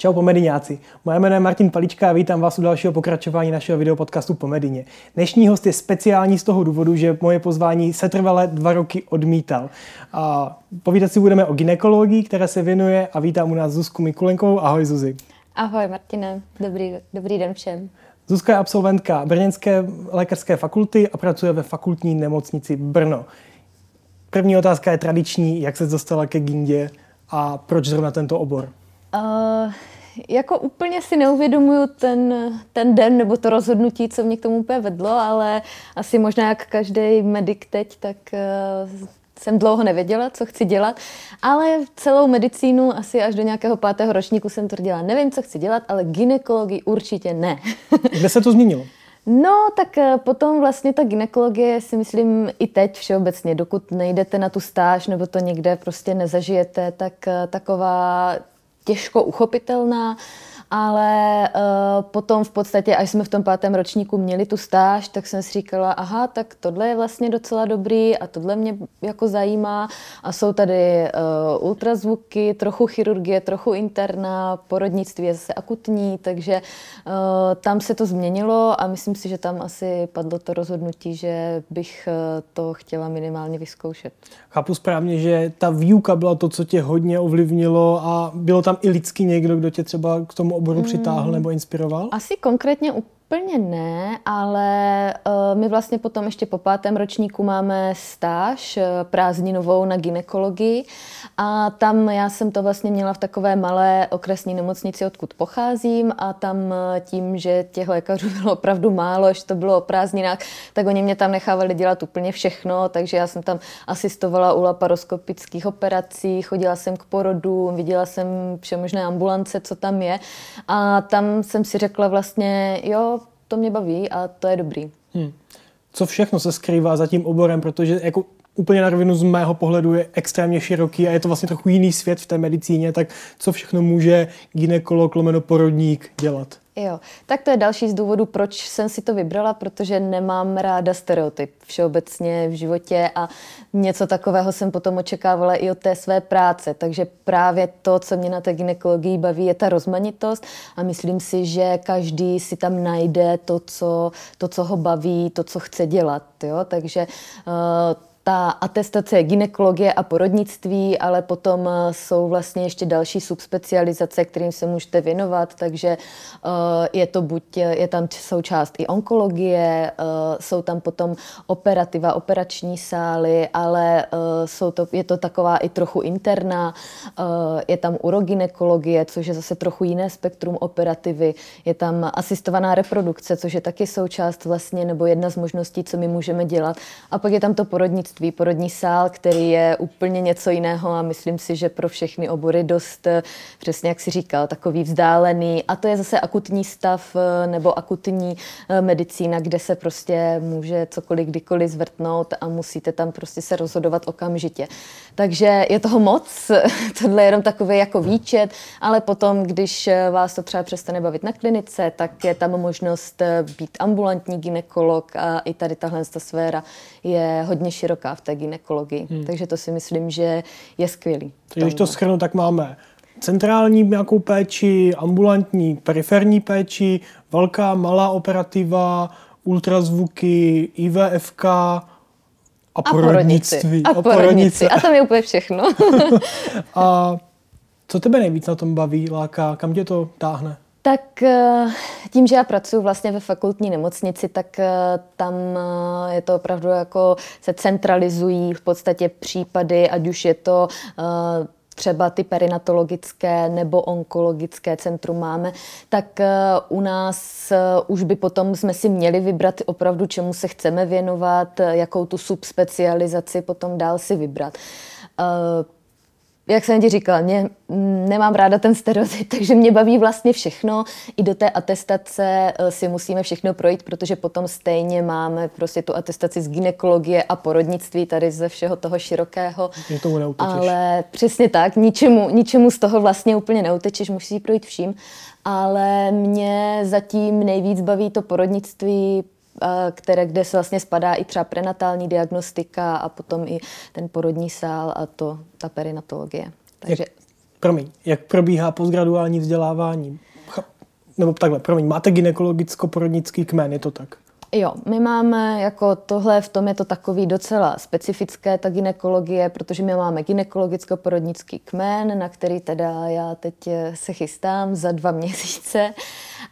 Čau pomediňáci, moje jméno je Martin Palička a vítám vás u dalšího pokračování našeho videopodcastu Pomedině. Dnešní host je speciální z toho důvodu, že moje pozvání setrvale dva roky odmítal. A povídat si budeme o ginekologii, která se věnuje a vítám u nás Zuzku Mikulenkovou. Ahoj Zuzi. Ahoj Martine, dobrý, dobrý den všem. Zuzka je absolventka Brněnské lékařské fakulty a pracuje ve fakultní nemocnici Brno. První otázka je tradiční, jak se dostala ke gindě a proč zrovna tento obor? jako úplně si neuvědomuju ten, ten den nebo to rozhodnutí, co mě k tomu úplně vedlo, ale asi možná jak každý medic teď, tak uh, jsem dlouho nevěděla, co chci dělat, ale celou medicínu asi až do nějakého pátého ročníku jsem tvrdila, nevím, co chci dělat, ale ginekologii určitě ne. Kde se to změnilo? No, tak eh, potom vlastně ta ginekologie si myslím i teď všeobecně, dokud nejdete na tu stáž nebo to někde prostě nezažijete, tak eh, taková těžko uchopitelná ale uh, potom v podstatě, až jsme v tom pátém ročníku měli tu stáž, tak jsem si říkala, aha, tak tohle je vlastně docela dobrý a tohle mě jako zajímá a jsou tady uh, ultrazvuky, trochu chirurgie, trochu interna, porodnictví je zase akutní, takže uh, tam se to změnilo a myslím si, že tam asi padlo to rozhodnutí, že bych uh, to chtěla minimálně vyzkoušet. Chápu správně, že ta výuka byla to, co tě hodně ovlivnilo a bylo tam i lidský někdo, kdo tě třeba k tomu oboru přitáhl mm. nebo inspiroval? Asi konkrétně u úplně ne, ale uh, my vlastně potom ještě po pátém ročníku máme stáž uh, prázdninovou na ginekologii a tam já jsem to vlastně měla v takové malé okresní nemocnici, odkud pocházím a tam uh, tím, že těch lékařů bylo opravdu málo, až to bylo o prázdninách, tak oni mě tam nechávali dělat úplně všechno, takže já jsem tam asistovala u laparoskopických operací, chodila jsem k porodům, viděla jsem všemožné ambulance, co tam je a tam jsem si řekla vlastně, jo, to mě baví a to je dobrý. Hmm. Co všechno se skrývá za tím oborem, protože jako úplně na rovinu z mého pohledu je extrémně široký a je to vlastně trochu jiný svět v té medicíně, tak co všechno může ginekolog lomeno porodník dělat? Jo, tak to je další z důvodů, proč jsem si to vybrala, protože nemám ráda stereotyp všeobecně v životě a něco takového jsem potom očekávala i od té své práce. Takže právě to, co mě na té ginekologii baví, je ta rozmanitost a myslím si, že každý si tam najde to, co, to, co ho baví, to, co chce dělat. Jo? Takže uh, ta atestace je ginekologie a porodnictví, ale potom eh, jsou vlastně ještě další subspecializace, kterým se můžete věnovat, takže eh, je to buď, je tam součást i onkologie, eh, jsou tam potom operativa, operační sály, ale jsou to, je to taková i trochu interná, je tam uroginekologie, což je zase trochu jiné spektrum operativy, je tam asistovaná reprodukce, což je taky součást vlastně, nebo jedna z možností, co my můžeme dělat. A pak je tam to porodnictví, mateřství, porodní sál, který je úplně něco jiného a myslím si, že pro všechny obory dost, eh, přesně jak si říkal, takový vzdálený. A to je zase akutní stav eh, nebo akutní eh, medicína, kde se prostě může cokoliv kdykoliv zvrtnout a musíte tam prostě se rozhodovat okamžitě. Takže je toho moc, tohle je jenom takový jako výčet, ale potom, když vás to třeba přestane bavit na klinice, tak je tam možnost být ambulantní ginekolog a i tady tahle sféra je hodně široká učitelka v té ginekologii. Hmm. Takže to si myslím, že je skvělý. Takže když to schrnu, tak máme centrální nějakou péči, ambulantní, periferní péči, velká, malá operativa, ultrazvuky, IVFK, a porodnictví. A porodnici. A, a tam je úplně všechno. a co tebe nejvíc na tom baví, láká? Kam tě to táhne? Tak eh, tím, že já pracuji vlastně ve fakultní nemocnici, tak eh, tam eh, je to opravdu jako se centralizují v podstatě případy, ať už je to třeba ty perinatologické nebo onkologické centrum máme, tak u nás už by potom jsme si měli vybrat opravdu, čemu se chceme věnovat, jakou tu subspecializaci potom dál si vybrat jak jsem ti říkala, mě, mm, nemám ráda ten stereotyp, takže mě baví vlastně všechno. I do té atestace eh, si musíme všechno projít, protože potom stejně máme prostě tu atestaci z ginekologie a porodnictví tady ze všeho toho širokého. tomu Ale přesně tak, ničemu, ničemu z toho vlastně úplně neutečeš, musíš projít vším. Ale mě zatím nejvíc baví to porodnictví, které, kde se vlastně spadá i třeba prenatální diagnostika a potom i ten porodní sál a to, ta perinatologie. Takže... Jak, promiň, jak probíhá postgraduální vzdělávání? Nebo takhle, promiň, máte ginekologicko-porodnický kmen, je to tak? Jo, my máme jako tohle, v tom je to takový docela specifické, ta ginekologie, protože my máme ginekologicko-porodnický kmen, na který teda já teď eh, se chystám za dva měsíce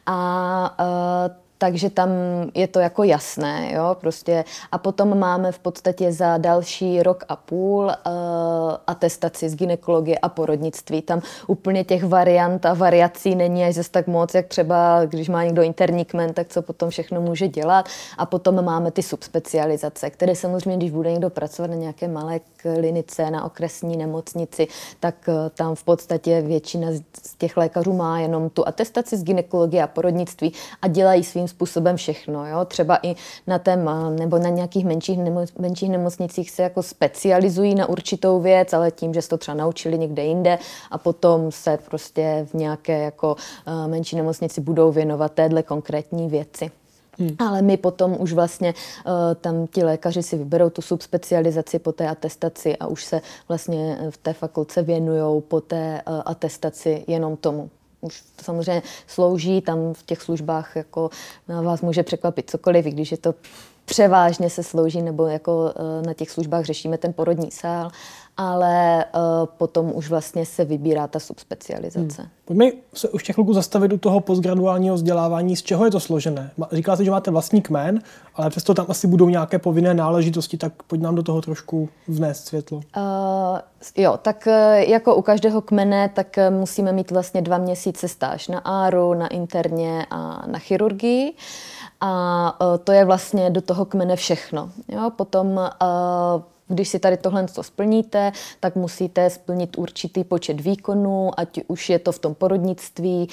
a uh, takže tam je to jako jasné, jo, prostě. A potom máme v podstatě za další rok a půl uh, atestaci z ginekologie a porodnictví. Tam úplně těch variant a variací není až zase tak moc, jak třeba, když má někdo interní kmen, tak co potom všechno může dělat. A potom máme ty subspecializace, které samozřejmě, když bude někdo pracovat na nějaké malé klinice, na okresní nemocnici, tak uh, tam v podstatě většina z těch lékařů má jenom tu atestaci z ginekologie a porodnictví a dělají svým svým způsobem všechno. Jo? Třeba i na tém, nebo na nějakých menších, nemo, menších nemocnicích se jako specializují na určitou věc, ale tím, že se to třeba naučili někde jinde a potom se prostě v nějaké jako eh, menší nemocnici budou věnovat téhle konkrétní věci. Hmm. Ale my potom už vlastně uh, tam ti lékaři si vyberou tu subspecializaci po té atestaci a už se vlastně eh, v té fakulce věnují po té uh, atestaci jenom tomu už samozřejmě slouží, tam v těch službách jako na eh, vás může překvapit cokoliv, i když je to převážně se slouží, nebo jako eh, na těch službách řešíme ten porodní sál, ale eh, potom už vlastně se vybírá ta subspecializace. Hmm. Pojďme se už těch chvilku zastavit u toho postgraduálního vzdělávání. Z čeho je to složené? Říkáte, že máte vlastní kmen, ale přesto tam asi budou nějaké povinné náležitosti, tak pojď nám do toho trošku vnést světlo. Uh, jo, tak jako u každého kmene, tak musíme mít vlastně dva měsíce stáž na áru, na interně a na chirurgii. Uh, a e, to je vlastně do toho kmene všechno. Jo? Potom e, když si tady tohle co splníte, tak musíte splnit určitý počet výkonů, ať už je to v tom porodnictví, e,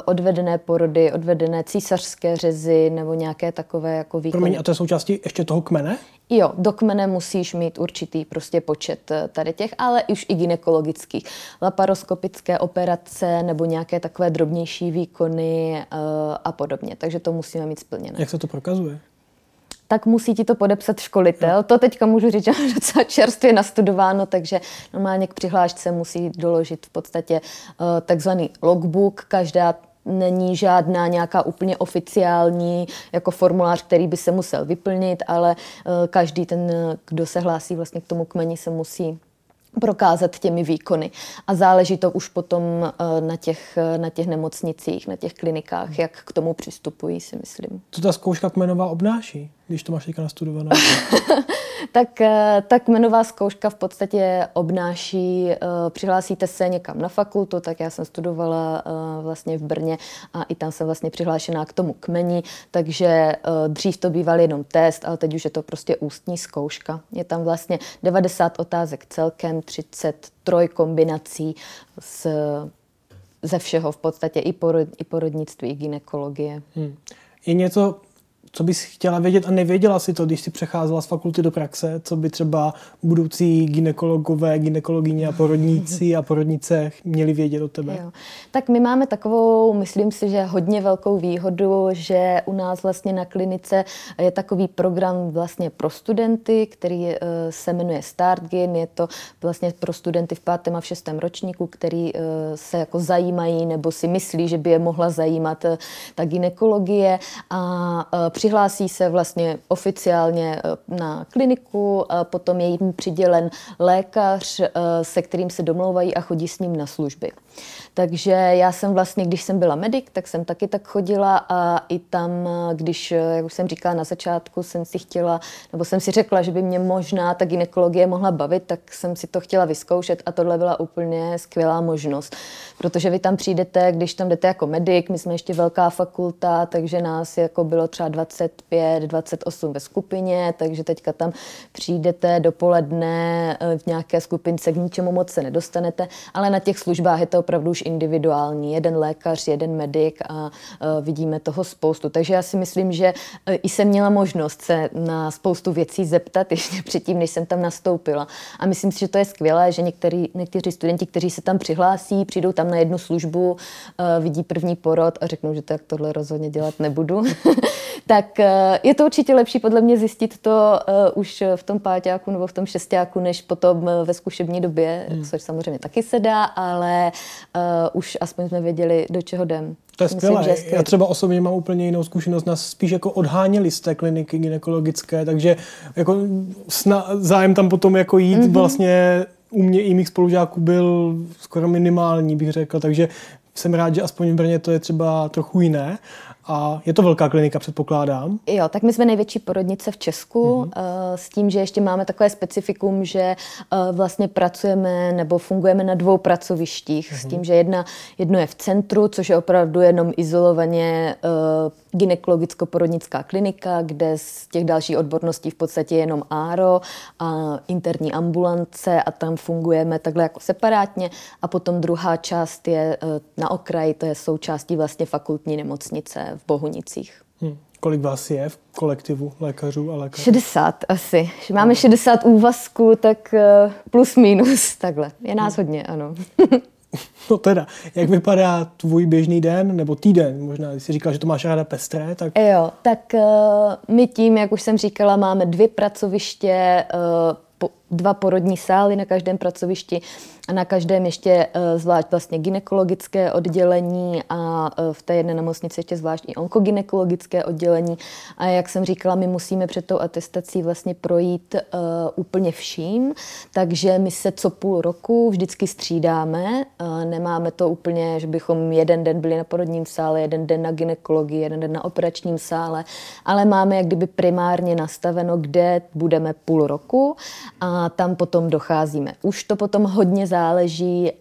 odvedené porody, odvedené císařské řezy nebo nějaké takové jako výkony. Promiň, a to je součástí ještě toho kmene? Jo, do kmene musíš mít určitý prostě počet eh, tady těch, ale už i ginekologických. Laparoskopické operace nebo nějaké takové drobnější výkony eh, a podobně. Takže to musíme mít splněné. Jak se to prokazuje? tak musí ti to podepsat školitel. Jo. To teďka můžu říct, že mám docela čerstvě nastudováno, takže normálně k přihlášce musí doložit v podstatě uh, takzvaný logbook. Každá není žádná nějaká úplně oficiální jako formulář, který by se musel vyplnit, ale eh, každý ten, kdo se hlásí vlastně k tomu kmeni, se musí prokázat těmi výkony. A záleží to už potom eh, na těch, eh, na těch nemocnicích, na těch klinikách, jak k tomu přistupují, si myslím. Co ta zkouška kmenová obnáší? když to máš teďka nastudované? tak, eh, tak jmenová zkouška v podstatě obnáší, eh, přihlásíte se někam na fakultu, tak já jsem studovala eh, vlastně v Brně a i tam jsem vlastně přihlášená k tomu kmeni, takže dřív to býval jenom test, ale teď už je to prostě ústní zkouška. Je tam vlastně 90 otázek celkem, 33 kombinací s ze všeho v podstatě, i, porod, i porodnictví, i ginekologie. Hmm. Je něco, co bys chtěla vědět a nevěděla si to, když si přecházela z fakulty do praxe, co by třeba budoucí ginekologové, ginekologině a porodníci a porodnice měli vědět o tebe? Jo. Tak my máme takovou, myslím si, že hodně velkou výhodu, že u nás vlastně na klinice je takový program vlastně pro studenty, který eh, se jmenuje StartGin, je to vlastně pro studenty v pátém a v šestém ročníku, který eh, se jako zajímají nebo si myslí, že by je mohla zajímat eh, ta ginekologie a přihlásí se vlastně oficiálně eh, na kliniku, a potom je jim přidělen lékař, eh, se kterým se domlouvají a chodí s ním na služby. Takže já jsem vlastně, když jsem byla medic, tak jsem taky tak chodila a i tam, eh, když, jak už jsem říkala na začátku, jsem si chtěla, nebo jsem si řekla, že by mě možná ta ginekologie mohla bavit, tak jsem si to chtěla vyzkoušet a tohle byla úplně skvělá možnost. Protože vy tam přijdete, když tam jdete jako medic, my jsme ještě velká fakulta, takže nás jako bylo třeba 20 25, 28 ve skupině, takže teďka tam přijdete dopoledne eh, v nějaké skupince, k ničemu moc se nedostanete, ale na těch službách je to opravdu už individuální. Jeden lékař, jeden medic a eh, vidíme toho spoustu. Takže já si myslím, že eh, i jsem měla možnost se na spoustu věcí zeptat ještě předtím, než jsem tam nastoupila. A myslím si, že to je skvělé, že některý, někteří studenti, kteří se tam přihlásí, přijdou tam na jednu službu, vidí první porod a řeknou, že tak tohle rozhodně dělat nebudu. tak eh, je to určitě lepší podle mě zjistit to eh, už v tom páťáku nebo v tom šestáku, než potom eh, ve zkušební době, hmm. což samozřejmě taky se dá, ale už aspoň jsme věděli, do čeho jdem. To je skvělé. Já třeba osobně mám úplně jinou zkušenost. Nás spíš jako odháněli z té kliniky ginekologické, takže jako sna, zájem tam potom jako jít mm-hmm. vlastně u mě i mých spolužáků byl skoro minimální, bych řekl. Takže jsem rád, že aspoň v Brně to je třeba trochu jiné. A je to velká klinika, předpokládám. Jo, tak my jsme největší porodnice v Česku mm-hmm. s tím, že ještě máme takové specifikum, že eh, vlastně pracujeme nebo fungujeme na dvou pracovištích. Mm-hmm. S mhm. tím, že jedna, jedno je v centru, což je opravdu jenom izolovaně eh, gynekologicko-porodnická klinika, kde z těch dalších odborností v podstatě je jenom ARO a interní ambulance a tam fungujeme takhle jako separátně. A potom druhá část je na okraji, to je součástí vlastně fakultní nemocnice v Bohunicích. Hmm. Kolik vás je v kolektivu lékařů a lékařů? 60 asi. Máme 60 úvazků, tak eh, plus minus takhle. Je nás hmm. hodně, ano. No teda, jak vypadá tvůj běžný den nebo týden? Možná jsi říkala, že to máš ráda pestré. Tak... Eh, jo, tak uh, my tím, jak už jsem říkala, máme dvě pracoviště, uh, po, dva porodní sály na každém pracovišti a na každém ještě eh, zvlášť vlastně ginekologické oddělení a eh, v té jedné nemocnici ještě zvlášť i onkoginekologické oddělení. A jak jsem říkala, my musíme před tou atestací vlastně projít uh, úplně vším, takže my se co půl roku vždycky střídáme. Uh, nemáme to úplně, že bychom jeden den byli na porodním sále, jeden den na ginekologii, jeden den na operačním sále, ale máme jak kdyby primárně nastaveno, kde budeme půl roku a tam potom docházíme. Už to potom hodně záleží, eh,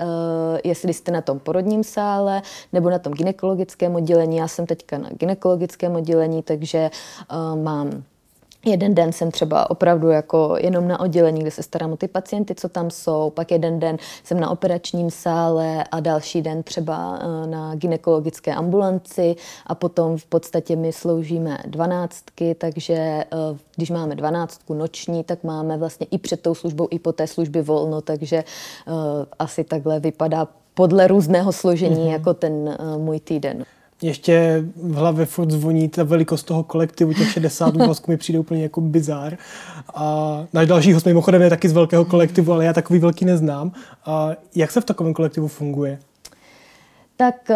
jestli jste na tom porodním sále nebo na tom ginekologickém oddělení. Já jsem teďka na ginekologickém oddělení, takže eh, mám Jeden den jsem třeba opravdu jako jenom na oddělení, kde se starám o ty pacienty, co tam jsou, pak jeden den jsem na operačním sále a další den třeba eh, na ginekologické ambulanci a potom v podstatě my sloužíme dvanáctky, takže eh, když máme dvanáctku noční, tak máme vlastně i před tou službou, i po té službě volno, takže eh, asi takhle vypadá podle různého složení mm-hmm. jako ten můj týden ještě v hlavě furt zvoní ta velikost toho kolektivu, těch 60 úvazků mi přijde úplně jako bizar. A náš další host mimochodem je taky z velkého kolektivu, ale já takový velký neznám. A jak se v takovém kolektivu funguje? Tak... Uh,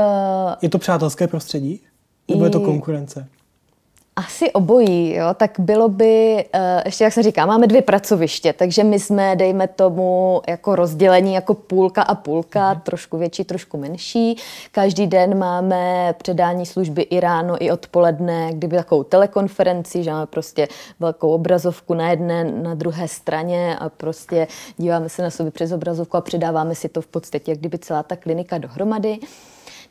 je to přátelské prostředí? Nebo je to konkurence? Asi obojí, jo. tak bylo by, eh, ještě jak se říká, máme dvě pracoviště, takže my jsme, dejme tomu, jako rozdělení, jako půlka a půlka, mm-hmm. trošku větší, trošku menší. Každý den máme předání služby i ráno, i odpoledne, kdyby takovou telekonferenci, že máme prostě velkou obrazovku na jedné, na druhé straně a prostě díváme se na sobě přes obrazovku a předáváme si to v podstatě, jak kdyby celá ta klinika dohromady.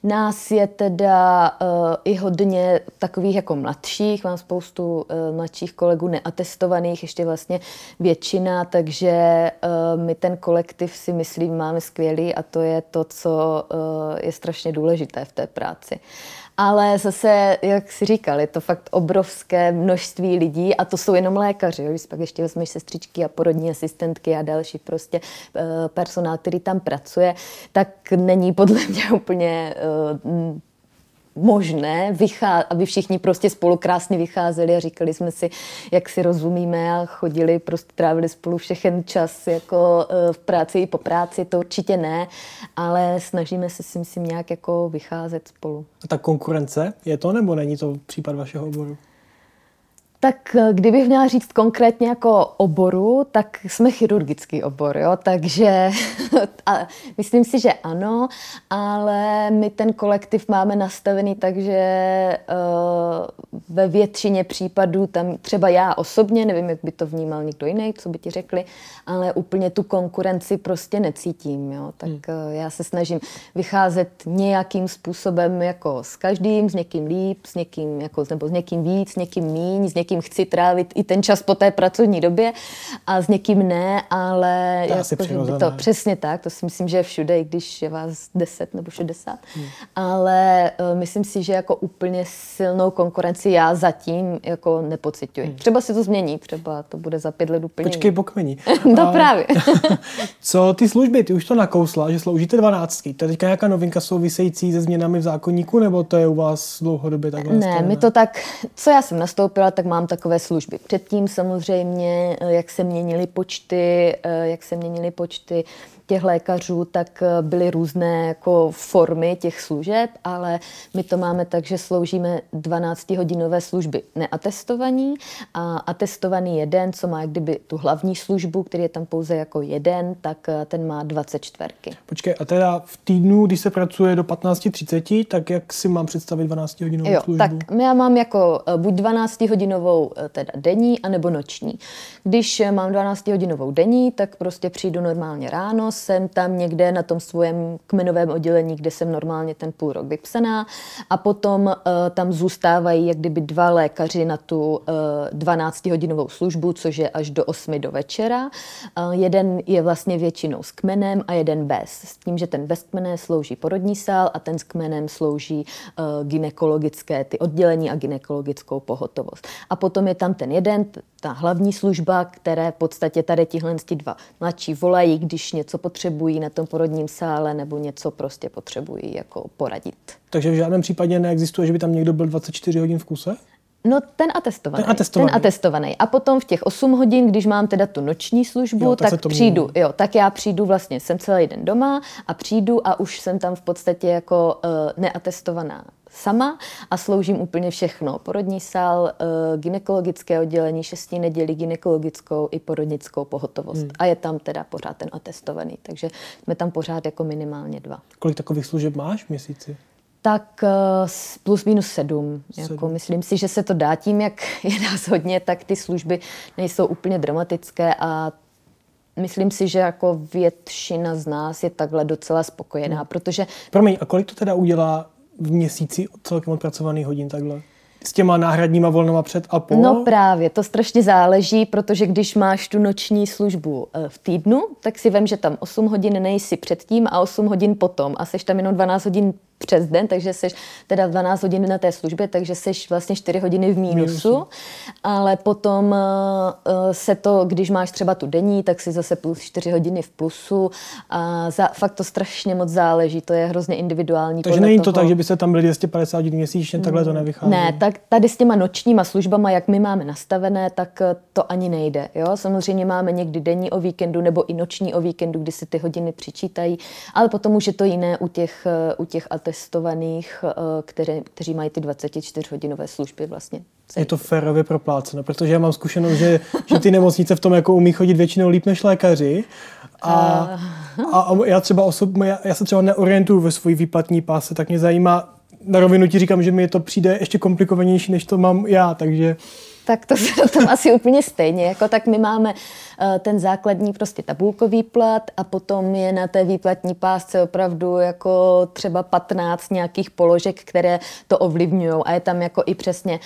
Nás je teda uh, i hodně takových jako mladších, mám spoustu uh, mladších kolegů neatestovaných, ještě vlastně většina, takže uh, my ten kolektiv si myslím máme skvělý a to je to, co uh, je strašně důležité v té práci. Ale zase, jak si říkal, je to fakt obrovské množství lidí a to jsou jenom lékaři. Jo? Když pak ještě vezmeš sestřičky a porodní asistentky a další prostě eh, personál, který tam pracuje, tak není podle mě úplně eh, možné, vychá- aby všichni prostě spolu krásně vycházeli a říkali jsme si, jak si rozumíme a chodili, prostě trávili spolu všechen čas jako e, v práci i po práci, to určitě ne, ale snažíme se si myslím nějak jako vycházet spolu. A ta konkurence, je to nebo není to případ vašeho oboru? Tak eh, kdybych měla říct konkrétně jako oboru, tak jsme chirurgický obor, jo? takže a myslím si, že ano, ale my ten kolektiv máme nastavený tak, že uh, ve většině případů tam třeba já osobně, nevím, jak by to vnímal někdo jiný, co by ti řekli, ale úplně tu konkurenci prostě necítím. Jo? Tak hmm. Eh, já se snažím vycházet nějakým způsobem jako s každým, s někým líp, s někým jako, nebo s někým víc, s někým míň, s někým někým chci trávit i ten čas po té pracovní době a s někým ne, ale to jako, že by to přesně tak, to si myslím, že je všude, i když je vás 10 nebo 60, hmm. ale uh, myslím si, že jako úplně silnou konkurenci já zatím jako nepocituji. Hmm. Třeba se to změní, třeba to bude za pět let úplně. Počkej, bokmeni. no a... Eh, právě. co ty služby, ty už to nakousla, že sloužíte 12. To je teďka nějaká novinka související se změnami v zákonníku, nebo to je u vás dlouhodobě takhle? Ne, my to tak, co já jsem nastoupila, tak má mám takové služby. Předtím samozřejmě, eh, jak se měnily počty, eh, jak se měnily počty těch lékařů, tak eh, byly různé jako formy těch služeb, ale my to máme tak, že sloužíme 12-hodinové služby neatestovaní a atestovaný jeden, co má kdyby tu hlavní službu, který je tam pouze jako jeden, tak eh, ten má 24. Počkej, a teda v týdnu, když se pracuje do 15.30, tak jak si mám představit 12-hodinovou jo, službu? Tak já mám jako eh, buď 12-hodinovou teda denní, anebo noční. Když mám 12-hodinovou denní, tak prostě přijdu normálně ráno, jsem tam někde na tom svém kmenovém oddělení, kde jsem normálně ten půl rok vypsaná a potom uh, tam zůstávají jak kdyby dva lékaři na tu uh, eh, 12-hodinovou službu, což je až do 8 do večera. Uh, jeden je vlastně většinou s kmenem a jeden bez. S tím, že ten bez kmene slouží porodní sál a ten s kmenem slouží uh, ginekologické ty oddělení a ginekologickou pohotovost. A potom je tam ten jeden, ta hlavní služba, které v podstatě tady tihle ti dva mladší volají, když něco potřebují na tom porodním sále nebo něco prostě potřebují jako poradit. Takže v žádném případě neexistuje, že by tam někdo byl 24 hodin v kuse? No ten atestovaný. Ten atestovaný. Ten atestovaný. A potom v těch 8 hodin, když mám teda tu noční službu, jo, tak, tak přijdu. Jo, tak já přijdu vlastně, jsem celý den doma a přijdu a už jsem tam v podstatě jako uh, neatestovaná sama a sloužím úplně všechno. Porodní sál, eh, gynekologické oddělení, šestní neděli gynekologickou i porodnickou pohotovost. Hmm. A je tam teda pořád ten atestovaný, takže jsme tam pořád jako minimálně dva. Kolik takových služeb máš v měsíci? tak eh, plus minus sedm. Jako myslím si, že se to dá tím, jak je nás hodně, tak ty služby nejsou úplně dramatické a myslím si, že jako většina z nás je takhle docela spokojená, hmm. protože... Promiň, a kolik to teda udělá v měsíci celkem odpracovaných hodin takhle? s těma náhradníma volnama před a po? No právě, to strašně záleží, protože když máš tu noční službu eh, v týdnu, tak si vem, že tam 8 hodin nejsi předtím a 8 hodin potom a seš tam jenom 12 hodin přes den, takže seš teda 12 hodin na té službě, takže seš vlastně 4 hodiny v mínusu, ale potom eh, eh, se to, když máš třeba tu denní, tak si zase plus 4 hodiny v plusu a za, fakt to strašně moc záleží, to je hrozně individuální. Takže není to tak, že se tam byli 250 hodin měsíčně, takhle to mm. nevychází. Ne, tak tak tady s těma nočníma službama, jak my máme nastavené, tak eh, to ani nejde. Jo? Samozřejmě máme někdy denní o víkendu nebo i noční o víkendu, kdy si ty hodiny přičítají, ale potom už je to jiné u těch, eh, u těch atestovaných, eh, které, kteří mají ty 24-hodinové služby vlastně. Je to férově propláceno, protože já mám zkušenost, že, že ty nemocnice v tom jako umí chodit většinou líp než lékaři. A, ah. a já třeba osob, já, já se třeba neorientuju ve svůj výplatní páse, tak mě zajímá, na rovinu ti říkám, že mi to přijde ještě komplikovanější, než to mám já, takže tak to se tam asi úplně stejně. Jako, tak my máme uh, ten základní prostě tabulkový plat a potom je na té výplatní pásce opravdu jako třeba 15 nějakých položek, které to ovlivňují a je tam jako i přesně uh,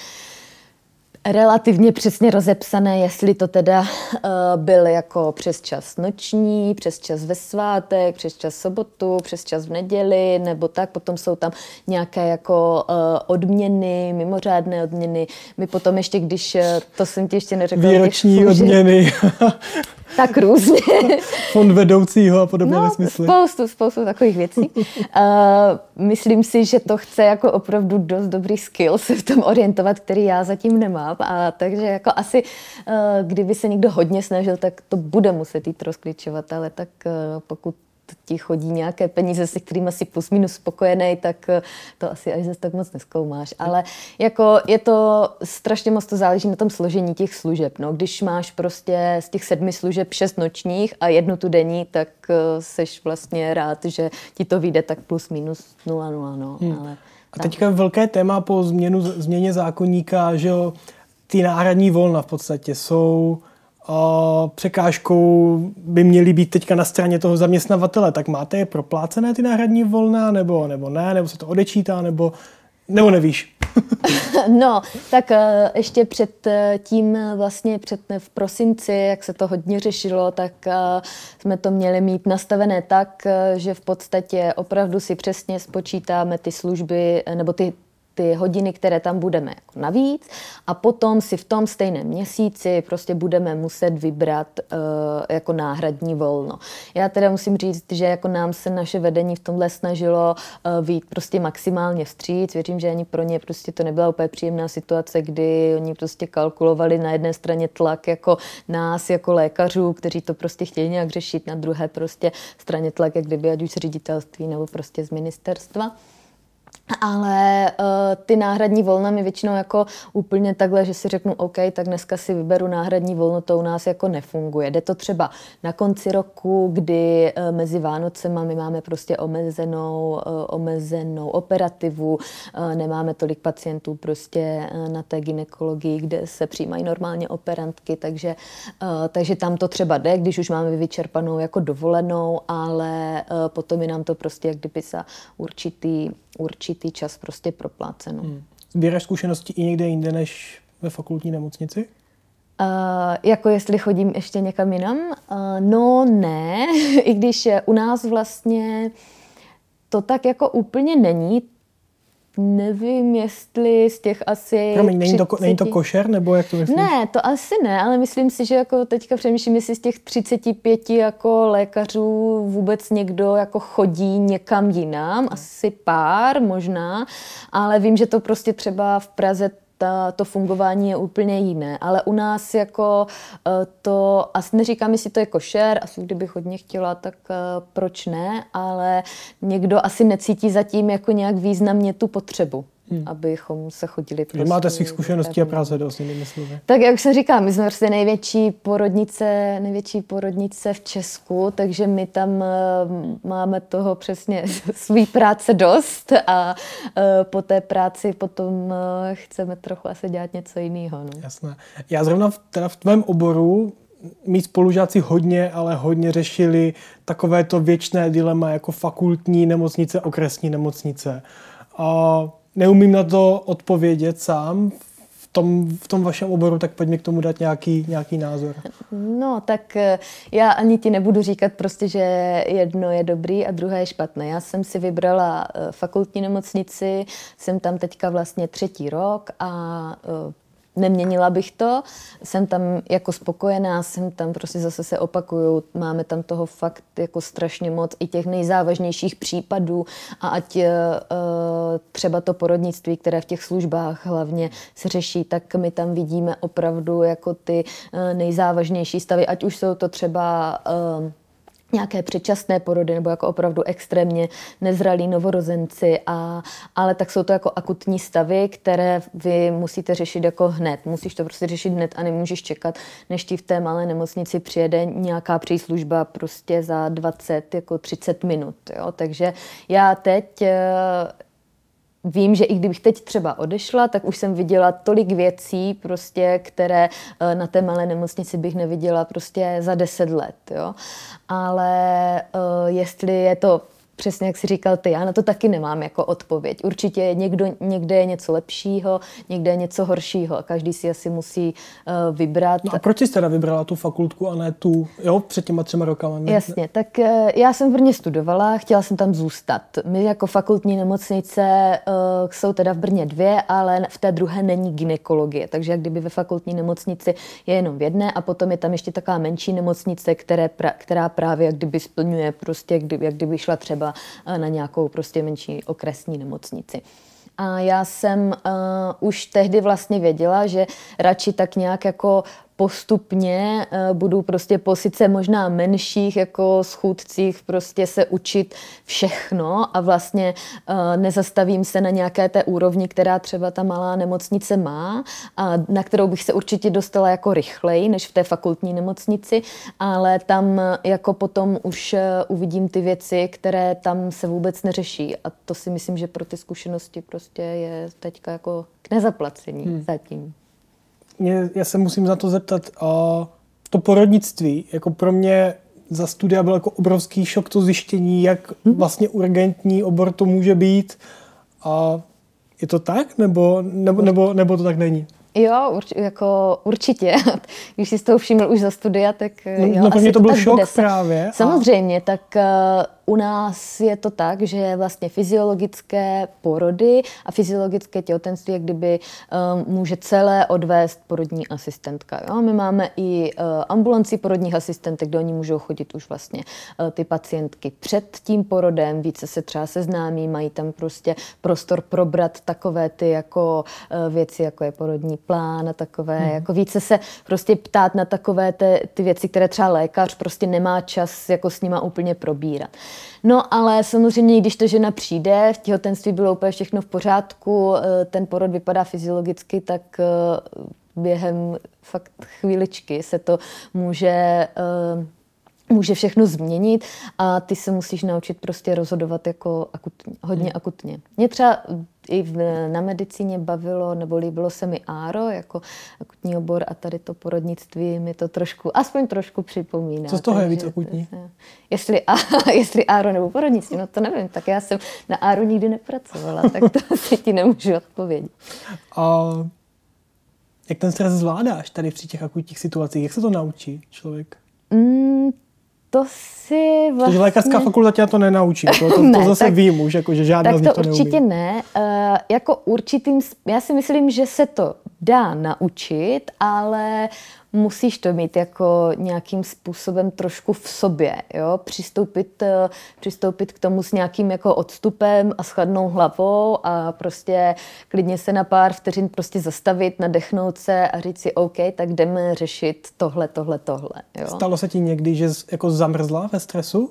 relativně přesně rozepsané, jestli to teda uh, eh, byl jako přes čas noční, přes čas ve svátek, přes čas sobotu, přes čas v neděli, nebo tak. Potom jsou tam nějaké jako uh, odměny, mimořádné odměny. My potom ještě, když, uh, to jsem ti ještě neřekla, výroční odměny. tak různě. Fond vedoucího a podobně no, smysl. Spoustu, spoustu takových věcí. Uh, myslím si, že to chce jako opravdu dost dobrý skill se v tom orientovat, který já zatím nemám. A takže jako asi, uh, kdyby se někdo hodně snažil, tak to bude muset jít rozklíčovat, ale tak uh, pokud ti chodí nějaké peníze, se kterými si plus minus spokojený, tak eh, to asi až zase tak moc neskoumáš. Hmm. Ale jako je to, strašně moc to záleží na tom složení těch služeb. No, když máš prostě z těch sedmi služeb šest nočních a jednu tu denní, tak eh, seš vlastně rád, že ti to vyjde tak plus minus nula. No, hmm. ale a teďka velké téma po změnu, změně zákonníka, že jo, ty náhradní volna v podstatě jsou překážkou by měly být teďka na straně toho zaměstnavatele, tak máte je proplácené ty náhradní volna, nebo, nebo ne, nebo se to odečítá, nebo, nebo nevíš? no, tak eh, ještě před eh, tím eh, vlastně před v prosinci, jak se to hodně řešilo, tak jsme to měli mít nastavené tak, že v podstatě opravdu si přesně spočítáme ty služby nebo ty ty hodiny, které tam budeme jako navíc a potom si v tom stejném měsíci prostě budeme muset vybrat uh, jako náhradní volno. Já teda musím říct, že jako nám se naše vedení v tomhle snažilo uh, eh, být prostě maximálně vstříc. Věřím, že ani pro ně prostě to nebyla úplně příjemná situace, kdy oni prostě kalkulovali na jedné straně tlak jako nás, jako lékařů, kteří to prostě chtějí nějak řešit, na druhé prostě straně tlak, jak kdyby ať už ředitelství nebo prostě z ministerstva ale uh, ty náhradní volna mi většinou jako úplně takhle, že si řeknu OK, tak dneska si vyberu náhradní volno, to u nás jako nefunguje. Jde to třeba na konci roku, kdy uh, mezi Vánocema my máme prostě omezenou, uh, omezenou operativu, uh, nemáme tolik pacientů prostě uh, na té ginekologii, kde se přijímají normálně operantky, takže, uh, takže tam to třeba jde, když už máme vyčerpanou jako dovolenou, ale uh, potom je nám to prostě jak kdyby za určitý, určitý určitý čas prostě propláceno. Hmm. Sbíráš zkušenosti i někde jinde než ve fakultní nemocnici? Uh, jako jestli chodím ještě někam jinam? Uh, no ne, i když u nás vlastně to tak jako úplně není. Nevím, jestli z těch asi... Promiň, není, 30... to, není to košer, nebo jak to myslíš? Ne, to asi ne, ale myslím si, že jako teďka přemýšlím, jestli z těch 35 jako lékařů vůbec někdo jako chodí někam jinam, asi pár možná, ale vím, že to prostě třeba v Praze ta, to fungování je úplně jiné, ale u nás jako eh, to, a neříkám, jestli to je košer, asi kdybych hodně chtěla, tak eh, proč ne, ale někdo asi necítí zatím jako nějak významně tu potřebu hmm. abychom se chodili. Prostě máte svých zkušeností a práce dost, jinými slovy. Tak jak jsem říkala, my jsme prostě největší porodnice, největší porodnice v Česku, takže my tam eh, máme toho přesně svý práce dost a eh, po té práci potom eh, chceme trochu asi dělat něco jiného. No. Jasné. Já zrovna v, teda v tvém oboru mý spolužáci hodně, ale hodně řešili takové to věčné dilema jako fakultní nemocnice, okresní nemocnice. A neumím na to odpovědět sám v tom, v tom vašem oboru, tak pojďme k tomu dát nějaký, nějaký názor. No, tak eh, já ani ti nebudu říkat prostě, že jedno je dobrý a druhé je špatné. Já jsem si vybrala eh, fakultní nemocnici, jsem tam teďka vlastně třetí rok a eh, neměnila bych to. Jsem tam jako spokojená, jsem tam prostě zase se opakuju. Máme tam toho fakt jako strašně moc i těch nejzávažnějších případů a ať uh, třeba to porodnictví, které v těch službách hlavně se řeší, tak my tam vidíme opravdu jako ty uh, nejzávažnější stavy, ať už jsou to třeba uh, nějaké předčasné porody nebo jako opravdu extrémně nezralí novorozenci, a, ale tak jsou to jako akutní stavy, které vy musíte řešit jako hned. Musíš to prostě řešit hned a nemůžeš čekat, než ti v té malé nemocnici přijede nějaká příslužba prostě za 20, jako 30 minut. Jo? Takže já teď eh, vím, že i kdybych teď třeba odešla, tak už jsem viděla tolik věcí, prostě, které eh, na té malé nemocnici bych neviděla prostě za deset let. Jo. Ale eh, jestli je to přesně jak si říkal ty, já na to taky nemám jako odpověď. Určitě je někdo, někde je něco lepšího, někde je něco horšího a každý si asi musí uh, vybrat. No a proč jsi teda vybrala tu fakultku a ne tu, jo, před těma třema rokama? Ne? Jasně, tak uh, já jsem v Brně studovala, chtěla jsem tam zůstat. My jako fakultní nemocnice uh, jsou teda v Brně dvě, ale v té druhé není ginekologie, takže jak kdyby ve fakultní nemocnici je jenom v jedné a potom je tam ještě taková menší nemocnice, které pra, která právě jak kdyby splňuje prostě, jak kdyby, jak kdyby šla třeba třeba eh, na nějakou prostě menší okresní nemocnici. A já jsem uh, už tehdy vlastně věděla, že radši tak nějak jako postupně eh, budu prostě po sice možná menších jako schůdcích prostě se učit všechno a vlastně eh, nezastavím se na nějaké té úrovni, která třeba ta malá nemocnice má a na kterou bych se určitě dostala jako rychleji než v té fakultní nemocnici, ale tam jako potom už eh, uvidím ty věci, které tam se vůbec neřeší a to si myslím, že pro ty zkušenosti prostě je teďka jako k nezaplacení hmm. zatím mě, já se musím na to zeptat. A to porodnictví, jako pro mě za studia byl jako obrovský šok to zjištění, jak mhm. vlastně urgentní obor to může být. A je to tak, nebo, nebo, nebo, nebo to tak není? Jo, urč, jako určitě. Když jsi z toho všiml už za studia, tak no, jo, no, pro to, to byl šok bude. právě. Samozřejmě, tak eh, u nás je to tak, že vlastně fyziologické porody a fyziologické těhotenství, jak kdyby ehm, může celé odvést porodní asistentka. Jo? My máme i eh, ambulanci porodních asistentek, kde oni můžou chodit už vlastně eh, ty pacientky před tím porodem, více se třeba seznámí, mají tam prostě prostor probrat takové ty jako eh, věci, jako je porodní plán a takové, hmm. jako více se prostě ptát na takové ty, ty věci, které třeba lékař prostě nemá čas jako s nima úplně probírat. No ale samozřejmě, když ta žena přijde, v těhotenství bylo úplně všechno v pořádku, eh, ten porod vypadá fyziologicky, tak eh, během fakt chvíličky se to může eh, může všechno změnit a ty se musíš naučit prostě rozhodovat jako akutně, hodně hmm. akutně. Mě třeba i v, na medicíně bavilo, nebo líbilo se mi áro, jako akutní obor a tady to porodnictví mi to trošku, aspoň trošku připomíná. Co z toho je víc akutní? Eh, jestli, a, jestli áro nebo porodnictví, no to nevím, tak já jsem na áru nikdy nepracovala, tak to si ti nemůžu odpovědět. A jak ten stres zvládáš tady při těch akutních situacích? Jak se to naučí člověk? Mm, to si vlastně... Takže lékařská fakulta tě to nenaučí, jako to, to, ne, to zase tak, vím už, jako, že žádná z nich to, Tak to určitě neumí. ne. Uh, jako určitým, já si myslím, že se to dá naučit, ale musíš to mít jako nějakým způsobem trošku v sobě, jo? Přistoupit, eh, přistoupit k tomu s nějakým jako odstupem a schladnou hlavou a prostě klidně se na pár vteřin prostě zastavit, nadechnout se a říct si OK, tak jdeme řešit tohle, tohle, tohle. Jo? Stalo se ti někdy, že jako zamrzla ve stresu?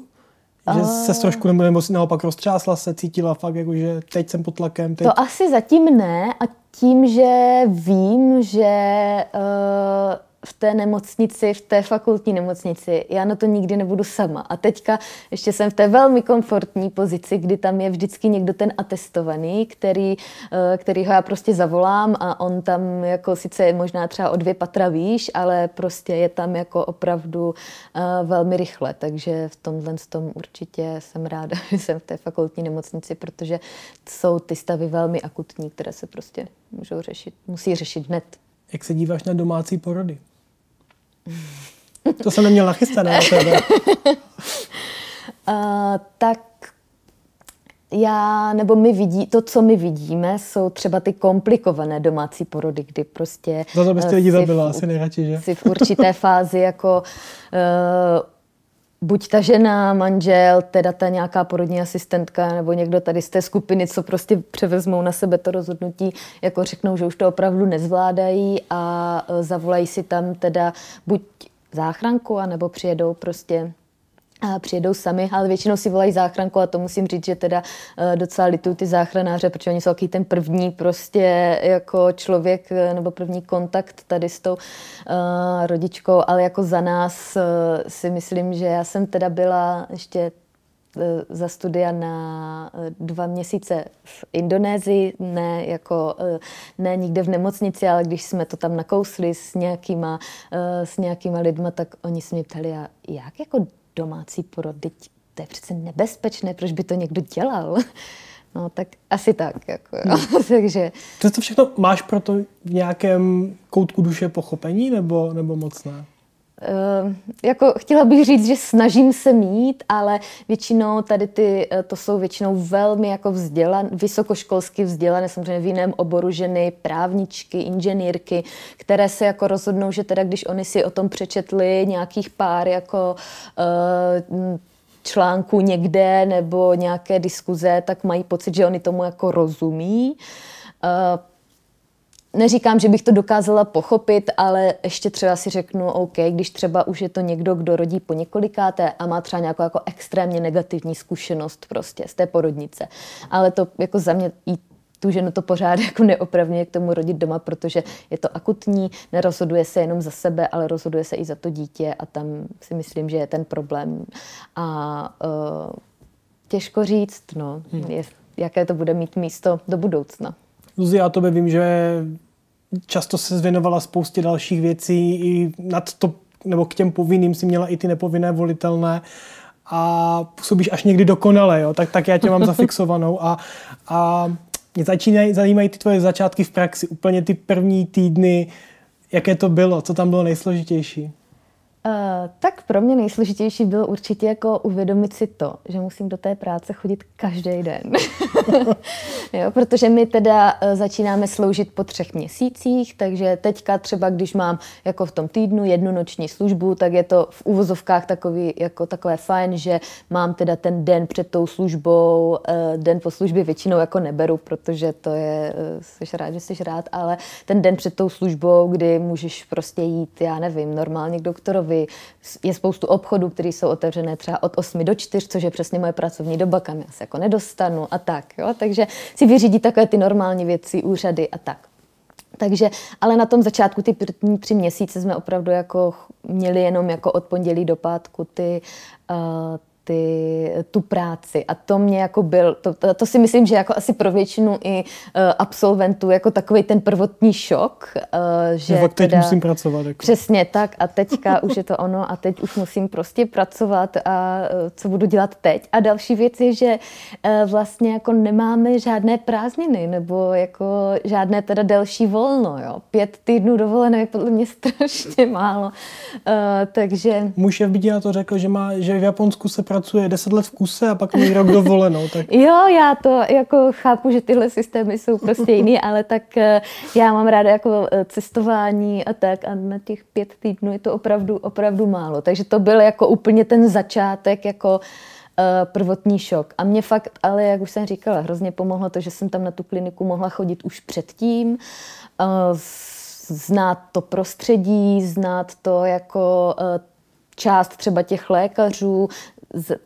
Že se trošku nebo, nebo naopak roztřásla se, cítila fakt jako, že teď jsem pod tlakem. Teď... To asi zatím ne a tím, že vím, že uh, v té nemocnici, v té fakultní nemocnici. Já na to nikdy nebudu sama. A teďka ještě jsem v té velmi komfortní pozici, kdy tam je vždycky někdo ten atestovaný, který, eh, který ho já prostě zavolám a on tam jako sice možná třeba o dvě patra výš, ale prostě je tam jako opravdu eh, velmi rychle. Takže v tomhle tom určitě jsem ráda, že jsem v té fakultní nemocnici, protože jsou ty stavy velmi akutní, které se prostě můžou řešit, musí řešit hned. Jak se díváš na domácí porody? To jsem neměl nachystané. uh, tak já, nebo my vidí, to, co my vidíme, jsou třeba ty komplikované domácí porody, kdy prostě... Za to byste eh, lidi zabila, asi nejradši, že? Si v určité fázi jako uh, buď ta žena, manžel, teda ta nějaká porodní asistentka nebo někdo tady z té skupiny, co prostě převezmou na sebe to rozhodnutí, jako řeknou, že už to opravdu nezvládají a e, zavolají si tam teda buď záchranku, anebo přijedou prostě a přijedou sami, ale většinou si volají záchranku a to musím říct, že teda eh, docela litu ty záchranáře, protože oni jsou taky ten první prostě jako člověk eh, nebo první kontakt tady s tou uh, rodičkou, ale jako za nás uh, si myslím, že já jsem teda byla ještě za studia na dva měsíce v Indonésii, ne, jako, ne nikde v nemocnici, ale když jsme to tam nakousli s nějakýma, s nějakýma lidma, tak oni se mě ptali, jak jako domácí porod, teď to je přece nebezpečné, proč by to někdo dělal? No tak asi tak. Jako, no. Takže... Ty to všechno máš proto v nějakém koutku duše pochopení nebo, nebo moc ne? Ehm, jako chtěla bych říct, že snažím se mít, ale většinou tady ty, eh, to jsou většinou velmi jako vzdělan, vysokoškolsky vzdělané, samozřejmě v jiném oboru ženy, právničky, inženýrky, které se jako rozhodnou, že teda když oni si o tom přečetli nějakých pár jako uh, eh, článku někde nebo nějaké diskuze, tak mají pocit, že oni tomu jako rozumí. Uh, neříkám, že bych to dokázala pochopit, ale ještě třeba si řeknu, OK, když třeba už je to někdo, kdo rodí po několikáté a má třeba nějakou jako extrémně negativní zkušenost prostě z té porodnice. Ale to jako za mě jít tu ženu to pořád jako neopravňuje k tomu rodit doma, protože je to akutní, nerozhoduje se jenom za sebe, ale rozhoduje se i za to dítě a tam si myslím, že je ten problém. A uh, těžko říct, no, hmm. jest, jaké to bude mít místo do budoucna. Zuzi, já tobě vím, že často se zvěnovala spoustě dalších věcí i nad to, nebo k těm povinným si měla i ty nepovinné volitelné a působíš až někdy dokonale, jo? Tak, tak já tě mám zafixovanou a, a mě začínají, zajímají ty tvoje začátky v praxi, úplně ty první týdny, jaké to bylo, co tam bylo nejsložitější? Uh, tak pro mě nejsložitější bylo určitě jako uvědomit si to, že musím do té práce chodit každý den. jo, protože my teda eh, začínáme sloužit po třech měsících, takže teďka třeba, když mám jako v tom týdnu jednu noční službu, tak je to v uvozovkách takový, jako takové fajn, že mám teda ten den před tou službou, eh, den po službě většinou jako neberu, protože to je, jsi rád, že jsi rád, ale ten den před tou službou, kdy můžeš prostě jít, já nevím, normálně k doktorovi, smlouvy, je spoustu obchodů, které jsou otevřené třeba od 8 do 4, což je přesně moje pracovní doba, kam já se jako nedostanu a tak. Jo? Takže si vyřídí takové ty normální věci, úřady a tak. Takže, ale na tom začátku ty první tři měsíce jsme opravdu jako měli jenom jako od pondělí do pátku ty, uh, ty, tu práci. A to mě jako byl, to, to, to si myslím, že jako asi pro většinu i uh, absolventů jako takový ten prvotní šok, uh, že no, teď teda, musím pracovat. Jako. Přesně tak a teďka už je to ono a teď už musím prostě pracovat a uh, co budu dělat teď. A další věc je, že uh, vlastně jako nemáme žádné prázdniny nebo jako žádné teda delší volno, jo. Pět týdnů dovolené je podle mě strašně málo. Uh, takže... Můj šéf by to řekl, že, má, že v Japonsku se pracuje 10 let v kuse a pak mají rok dovolenou. Tak... jo, já to jako chápu, že tyhle systémy jsou prostě jiný, ale tak eh, já mám ráda jako eh, cestování a tak a na těch pět týdnů je to opravdu, opravdu málo. Takže to byl jako úplně ten začátek jako eh, prvotní šok. A mě fakt, ale jak už jsem říkala, hrozně pomohlo to, že jsem tam na tu kliniku mohla chodit už předtím, znát to prostředí, znát to jako část třeba těch lékařů,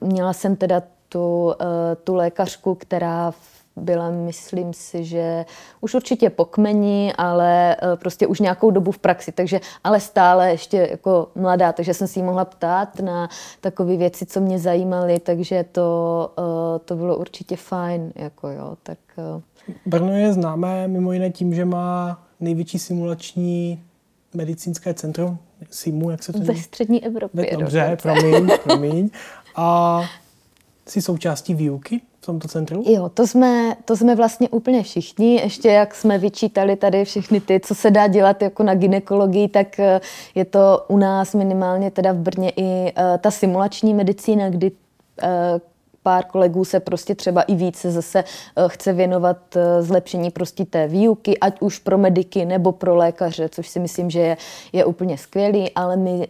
Měla jsem teda tu, eh, tu lékařku, která byla, myslím si, že už určitě po kmeni, ale eh, prostě už nějakou dobu v praxi, takže ale stále ještě jako mladá, takže jsem si ji mohla ptát na takové věci, co mě zajímaly, takže to, eh, to bylo určitě fajn, jako jo, tak... Brno je známé mimo jiné tím, že má největší simulační medicínské centrum, SIMu, jak se to Ve střední Evropě. Dobře, promiň, promiň. A jsi součástí výuky v tomto centru? Jo, to jsme, to jsme vlastně úplně všichni. Ještě jak jsme vyčítali tady všechny ty, co se dá dělat jako na ginekologii, tak eh, je to u nás minimálně teda v Brně i eh, ta simulační medicína, kdy eh, pár kolegů se prostě třeba i více zase chce věnovat zlepšení prostě té výuky, ať už pro mediky nebo pro lékaře, což si myslím, že je, je úplně skvělý, ale my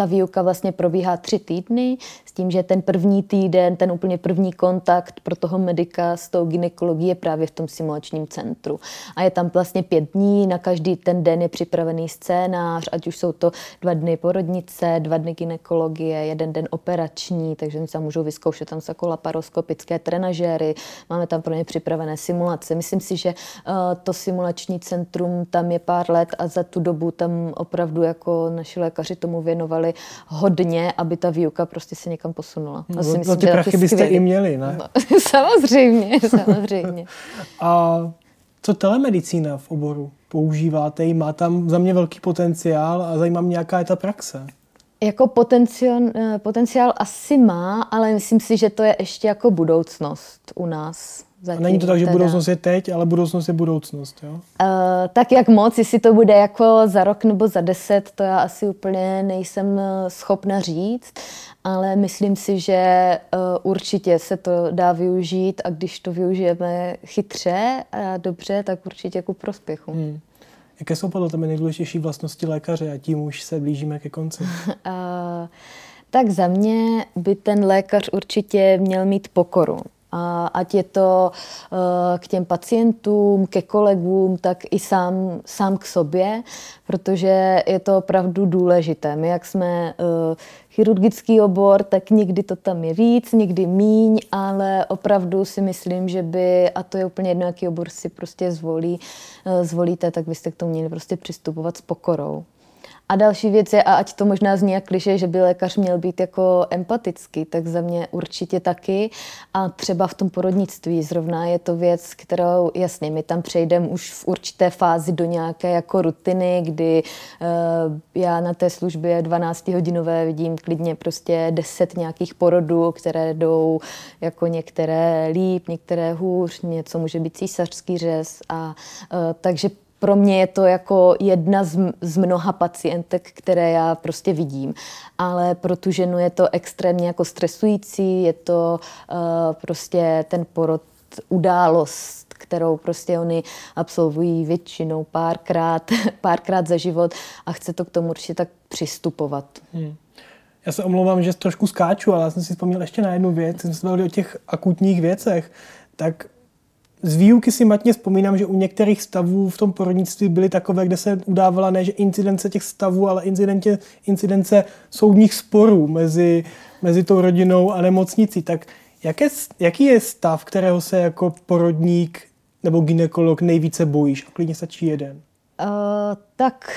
ta výuka vlastně probíhá tři týdny s tím, že ten první týden, ten úplně první kontakt pro toho medika s tou ginekologií je právě v tom simulačním centru. A je tam vlastně pět dní, na každý ten den je připravený scénář, ať už jsou to dva dny porodnice, dva dny ginekologie, jeden den operační, takže oni tam můžou vyzkoušet, tam jsou jako laparoskopické trenažéry, máme tam pro ně připravené simulace. Myslím si, že eh, to simulační centrum tam je pár let a za tu dobu tam opravdu jako naši lékaři tomu věnovali udělali hodně, aby ta výuka prostě se někam posunula. No, si no, myslím, no ty prachy byste skvělý. i měli, ne? No, samozřejmě, samozřejmě. A co telemedicína v oboru? Používáte Má tam za mě velký potenciál a zajímá mě, jaká je ta praxe? Jako potenciál, eh, potenciál asi má, ale myslím si, že to je ještě jako budoucnost u nás. Zatím, a není to tak, že teda... budoucnost je teď, ale budoucnost je budoucnost, jo? Uh, tak jak moc, jestli to bude jako za rok nebo za deset, to já asi úplně nejsem eh, schopna říct, ale myslím si, že uh, určitě se to dá využít a když to využijeme chytře a dobře, tak určitě ku prospěchu. Hmm. Jaké jsou podle tebe nejdůležitější vlastnosti lékaře a tím už se blížíme ke konci? uh, tak za mě by ten lékař určitě měl mít pokoru a ať je to eh, k těm pacientům, ke kolegům, tak i sám, sám k sobě, protože je to opravdu důležité. My, jak jsme eh, chirurgický obor, tak někdy to tam je víc, někdy míň, ale opravdu si myslím, že by, a to je úplně jedno, jaký obor si prostě zvolí, eh, zvolíte, tak byste k tomu měli prostě přistupovat s pokorou. A další věc je, a ať to možná zní jak kliše, že by lékař měl být jako empatický, tak za mě určitě taky. A třeba v tom porodnictví zrovna je to věc, kterou jasně, my tam přejdeme už v určité fázi do nějaké jako rutiny, kdy uh, já na té službě 12-hodinové vidím klidně prostě 10 nějakých porodů, které jdou jako některé líp, některé hůř, něco může být císařský řez. A, uh, takže pro mě je to jako jedna z, z mnoha pacientek, které já prostě vidím. Ale pro tu ženu je to extrémně jako stresující, je to uh, prostě ten porod událost, kterou prostě oni absolvují většinou párkrát, párkrát za život a chce to k tomu určitě tak přistupovat. Hmm. Já se omlouvám, že trošku skáču, ale já jsem si vzpomněl ještě na jednu věc. Jsem se bavili o těch akutních věcech. Tak z výuky si matně vzpomínám, že u některých stavů v tom porodnictví byly takové, kde se udávala ne, že incidence těch stavů, ale incidentě, incidence soudních sporů mezi, mezi tou rodinou a nemocnicí. Tak jaké, jaký je stav, kterého se jako porodník nebo ginekolog nejvíce bojíš? A klidně stačí jeden. Uh, tak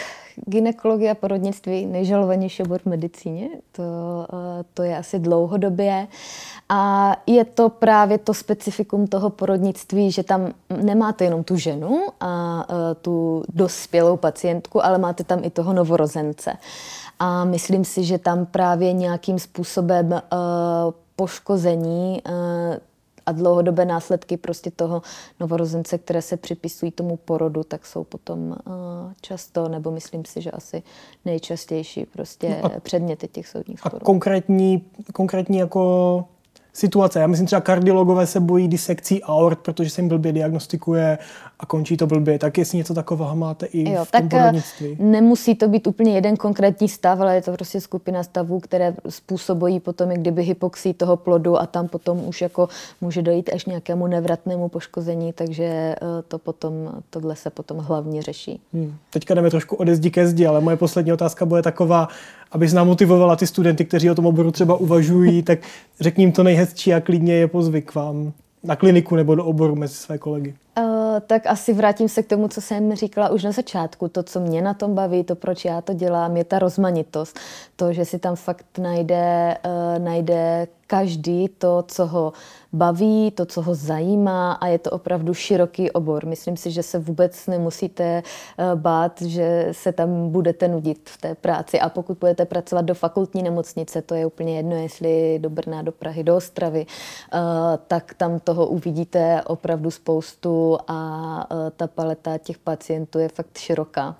ginekologie a porodnictví nejžalovanější obor v medicíně. To, eh, to je asi dlouhodobě. A je to právě to specifikum toho porodnictví, že tam nemáte jenom tu ženu a eh, tu dospělou pacientku, ale máte tam i toho novorozence. A myslím si, že tam právě nějakým způsobem eh, poškození a dlouhodobé následky prostě toho novorozence, které se připisují tomu porodu, tak jsou potom eh, často, nebo myslím si, že asi nejčastější prostě no předměty těch soudních sporů. A konkrétní, konkrétní jako situace. Já myslím, třeba kardiologové se bojí disekcí aort, protože se jim blbě diagnostikuje a končí to blbě. Tak jestli něco takového máte i jo, v tom eh, tak Nemusí to být úplně jeden konkrétní stav, ale je to prostě skupina stavů, které způsobují potom jak kdyby hypoxí toho plodu a tam potom už jako může dojít až nějakému nevratnému poškození, takže eh, to potom, tohle se potom hlavně řeší. Hmm. Teďka jdeme trošku ode ke zdi, ale moje poslední otázka bude taková, aby nám motivovala ty studenty, kteří o tom oboru třeba uvažují, tak řekním to nejhezčí a klidně je pozvy k vám na kliniku nebo do oboru mezi své kolegy. Eh, tak asi vrátím se k tomu, co jsem říkala už na začátku. To, co mě na tom baví, to, proč já to dělám, je ta rozmanitost. To, že si tam fakt najde, uh, najde každý to, co ho baví, to, co ho zajímá a je to opravdu široký obor. Myslím si, že se vůbec nemusíte eh, bát, že se tam budete nudit v té práci a pokud budete pracovat do fakultní nemocnice, to je úplně jedno, jestli do Brna, do Prahy, do Ostravy, tak tam toho uvidíte opravdu spoustu a e, ta paleta těch pacientů je fakt široká.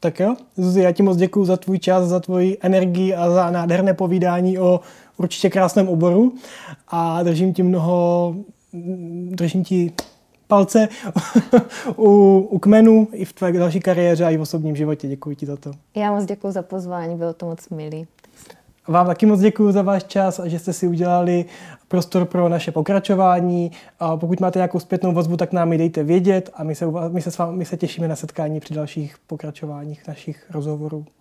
Tak jo, Zuzi, já ti moc děkuji za tvůj čas, za tvoji energii a za nádherné povídání o určitě krásném oboru a držím ti mnoho, držím ti palce u, u kmenu i v tvé další kariéře a i v osobním životě. Děkuji ti za to. Já moc děkuji za pozvání, bylo to moc milý. Vám taky moc děkuji za váš čas a že jste si udělali prostor pro naše pokračování. Pokud máte nějakou zpětnou vazbu, tak nám ji dejte vědět a my se, my se, s vámi, my se těšíme na setkání při dalších pokračováních našich rozhovorů.